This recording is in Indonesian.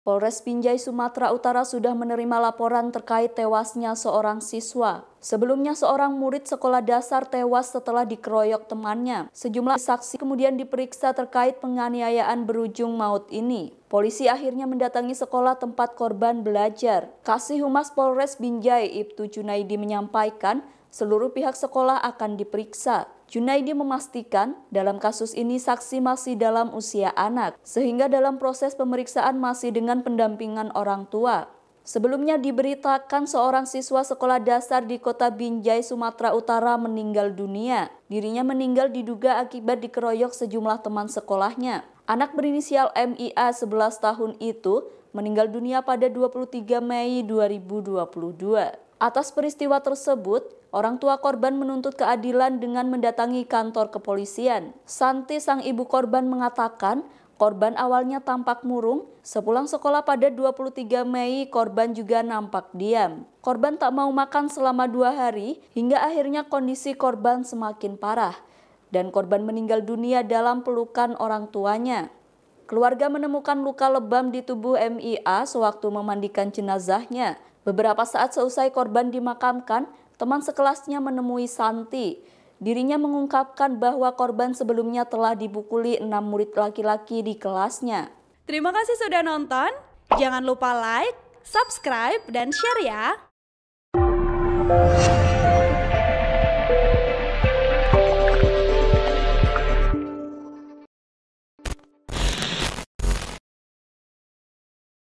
Polres Binjai Sumatera Utara sudah menerima laporan terkait tewasnya seorang siswa. Sebelumnya seorang murid sekolah dasar tewas setelah dikeroyok temannya. Sejumlah saksi kemudian diperiksa terkait penganiayaan berujung maut ini. Polisi akhirnya mendatangi sekolah tempat korban belajar. Kasih Humas Polres Binjai Ibtu Junaidi menyampaikan seluruh pihak sekolah akan diperiksa. Junaidi memastikan dalam kasus ini saksi masih dalam usia anak, sehingga dalam proses pemeriksaan masih dengan pendampingan orang tua. Sebelumnya diberitakan seorang siswa sekolah dasar di kota Binjai, Sumatera Utara meninggal dunia. Dirinya meninggal diduga akibat dikeroyok sejumlah teman sekolahnya. Anak berinisial MIA 11 tahun itu meninggal dunia pada 23 Mei 2022. Atas peristiwa tersebut, orang tua korban menuntut keadilan dengan mendatangi kantor kepolisian. Santi sang ibu korban mengatakan, korban awalnya tampak murung, sepulang sekolah pada 23 Mei korban juga nampak diam. Korban tak mau makan selama dua hari hingga akhirnya kondisi korban semakin parah. Dan korban meninggal dunia dalam pelukan orang tuanya. Keluarga menemukan luka lebam di tubuh MIA sewaktu memandikan jenazahnya. Beberapa saat seusai korban dimakamkan, teman sekelasnya menemui Santi. Dirinya mengungkapkan bahwa korban sebelumnya telah dipukuli enam murid laki-laki di kelasnya. Terima kasih sudah nonton. Jangan lupa like, subscribe, dan share ya.